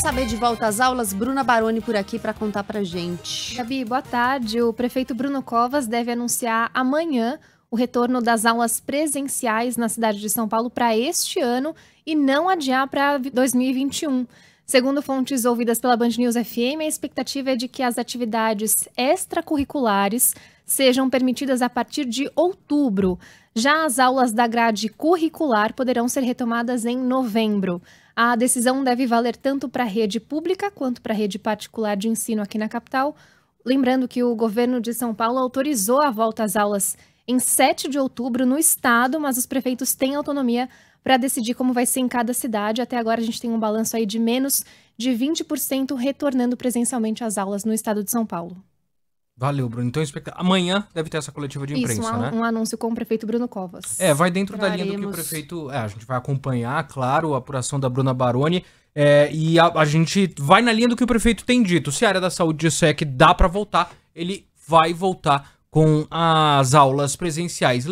Vamos saber de volta às aulas. Bruna Baroni por aqui para contar para gente. Gabi, boa tarde. O prefeito Bruno Covas deve anunciar amanhã o retorno das aulas presenciais na cidade de São Paulo para este ano e não adiar para 2021. Segundo fontes ouvidas pela Band News FM, a expectativa é de que as atividades extracurriculares sejam permitidas a partir de outubro. Já as aulas da grade curricular poderão ser retomadas em novembro. A decisão deve valer tanto para a rede pública quanto para a rede particular de ensino aqui na capital. Lembrando que o governo de São Paulo autorizou a volta às aulas em 7 de outubro no estado, mas os prefeitos têm autonomia para decidir como vai ser em cada cidade. Até agora a gente tem um balanço aí de menos de 20% retornando presencialmente às aulas no estado de São Paulo. Valeu, Bruno. Então, amanhã deve ter essa coletiva de imprensa, Isso, um, né? um anúncio com o prefeito Bruno Covas. É, vai dentro Traremos. da linha do que o prefeito... É, a gente vai acompanhar, claro, a apuração da Bruna Baroni. É, e a, a, gente vai na linha do que o prefeito tem dito. Se a área da saúde disser que dá para voltar, ele vai voltar com as aulas presenciais.